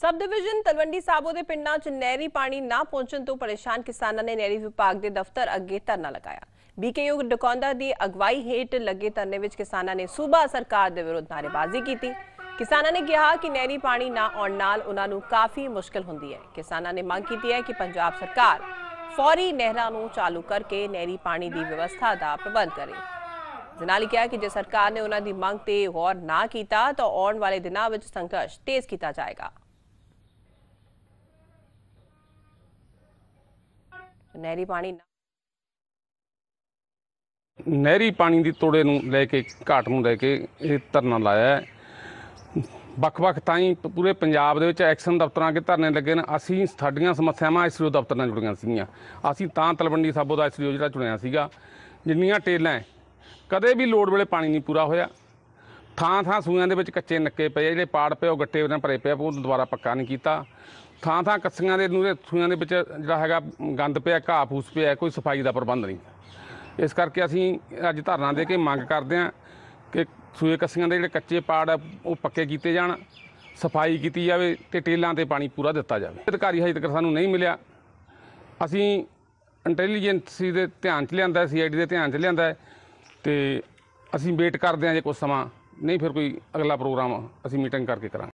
sub division Talwandi Sabo ਦੇ ਪਿੰਡਾਂ 'ਚ ਨਹਿਰੀ ਪਾਣੀ ਨਾ ਪਹੁੰਚਣ ਤੋਂ ਪਰੇਸ਼ਾਨ ਕਿਸਾਨਾਂ ਨੇ ਨਹਿਰੀ ਵਿਭਾਗ ਦੇ ਦਫ਼ਤਰ ਅੱਗੇ ਧਰਨਾ ਲਗਾਇਆ ਬੀਕੇਯੂ ਡਕੌਂਦਾ ਦੀ ਅਗਵਾਈ ਹੇਠ ਲੱਗੇ ਧਰਨੇ ਵਿੱਚ ਕਿਸਾਨਾਂ ਨੇ ਸੂਬਾ ਸਰਕਾਰ ਦੇ ਵਿਰੁੱਧ ਨਾਰੇਬਾਜ਼ੀ ਕੀਤੀ ਕਿਸਾਨਾਂ ਨੇ ਕਿਹਾ ਕਿ ਨਹਿਰੀ ਪਾਣੀ ਨਾ ਆਉਣ ਨਾਲ ਉਹਨਾਂ ਨੂੰ ਕਾਫੀ ਮੁਸ਼ਕਲ ਹੁੰਦੀ ਹੈ ਕਿਸਾਨਾਂ ਨੇ ਮੰਗ ਕੀਤੀ ਹੈ ਕਿ ਪੰਜਾਬ ਸਰਕਾਰ ਫੌਰੀ ਨਹਿਰਾਂ ਨੂੰ ਚਾਲੂ ਕਰਕੇ ਨਹਿਰੀ ਪਾਣੀ ਦੀ ਵਿਵਸਥਾ ਦਾ ਪ੍ਰਬੰਧ ਕਰੇ ਜਨਾਲੀ ਕਿਹਾ ਕਿ ਜੇ ਸਰਕਾਰ ਨੇ ਉਹਨਾਂ ਦੀ ਮੰਗ ਤੇ ਗੌਰ ਨਾ ਕੀਤਾ ਤਾਂ ਆਉਣ ਵਾਲੇ ਦਿਨਾਂ ਵਿੱਚ ਸੰਘਰਸ਼ ਤੇਜ਼ ਕੀਤਾ ਜਾਏਗਾ ਨਹਿਰੀ ਪਾਣੀ ਨਹਿਰੀ ਪਾਣੀ ਦੀ ਤੋੜੇ ਨੂੰ ਲੈ ਕੇ ਘਾਟ ਨੂੰ ਲੈ ਕੇ ਇਹ ਧਰਨਾ ਲਾਇਆ ਵੱਖ-ਵੱਖ ਤਾਈਂ ਪੂਰੇ ਪੰਜਾਬ ਦੇ ਵਿੱਚ ਐਕਸ਼ਨ ਦਫ਼ਤਰਾਂ ਕੇ ਧਰਨੇ ਲੱਗੇ ਨੇ ਅਸੀਂ ਸਾਡੀਆਂ ਸਮੱਸਿਆਵਾਂ ਰੋ ਦਫ਼ਤਰ ਨਾਲ ਜੁੜੀਆਂ ਸੀਗੀਆਂ ਅਸੀਂ ਤਾਂ ਤਲਵੰਡੀ ਸਾਬੋ ਦਾ ਰੋ ਜਿਹੜਾ ਚੁਣਿਆ ਸੀਗਾ ਜਿੰਨੀਆਂ ਟੇਲਾਂ ਕਦੇ ਵੀ ਲੋੜ ਵੇਲੇ ਪਾਣੀ ਨਹੀਂ ਪੂਰਾ ਹੋਇਆ ਥਾਂ ਥਾਂ ਸੂਆਂ ਦੇ ਵਿੱਚ ਕੱਚੇ ਨੱਕੇ ਪਏ ਜਿਹੜੇ ਪਾੜ ਪਏ ਉਹ ਗੱਟੇ ਉਹਨਾਂ ਭਰੇ ਪਏ ਉਹ ਦੁਬਾਰਾ ਪੱਕਾ ਨਹੀਂ ਕੀਤਾ ਥਾਂ ਥਾਂ ਕੱਸੀਆਂ ਦੇ ਨੂਰੇ ਥੂਆਂ ਦੇ ਵਿੱਚ ਜਿਹੜਾ ਹੈਗਾ ਗੰਦ ਪਿਆ ਘਾਹ ਫੂਸ ਪਿਆ ਕੋਈ ਸਫਾਈ ਦਾ ਪ੍ਰਬੰਧ ਨਹੀਂ ਇਸ ਕਰਕੇ ਅਸੀਂ ਅੱਜ ਧਰਨਾ ਦੇ ਕੇ ਮੰਗ ਕਰਦੇ ਆਂ ਕਿ ਸੂਏ ਕੱਸੀਆਂ ਦੇ ਜਿਹੜੇ ਕੱਚੇ ਪਾੜ ਉਹ ਪੱਕੇ ਕੀਤੇ ਜਾਣ ਸਫਾਈ ਕੀਤੀ ਜਾਵੇ ਤੇ ਟੇਲਾਂ ਤੇ ਪਾਣੀ ਪੂਰਾ ਦਿੱਤਾ ਜਾਵੇ ਅਧਿਕਾਰੀ ਹਜੇ ਤੱਕ ਸਾਨੂੰ ਨਹੀਂ ਮਿਲਿਆ ਅਸੀਂ ਇੰਟੈਲੀਜੈਂਸੀ ਦੇ ਧਿਆਨ 'ਚ ਲਿਆਂਦਾ ਸੀਆਈਡੀ ਦੇ ਧਿਆਨ 'ਚ ਲਿਆਂਦਾ ਤੇ ਅਸੀਂ ਵੇਟ ਕਰਦੇ ਆਂ ਜੇ ਕੁਝ ਸਮਾਂ ਨਹੀਂ ਫਿਰ ਕੋਈ ਅਗਲਾ ਪ੍ਰੋਗਰਾਮ ਅਸੀਂ ਮੀਟਿੰਗ ਕਰਕੇ ਕਰਾਂਗੇ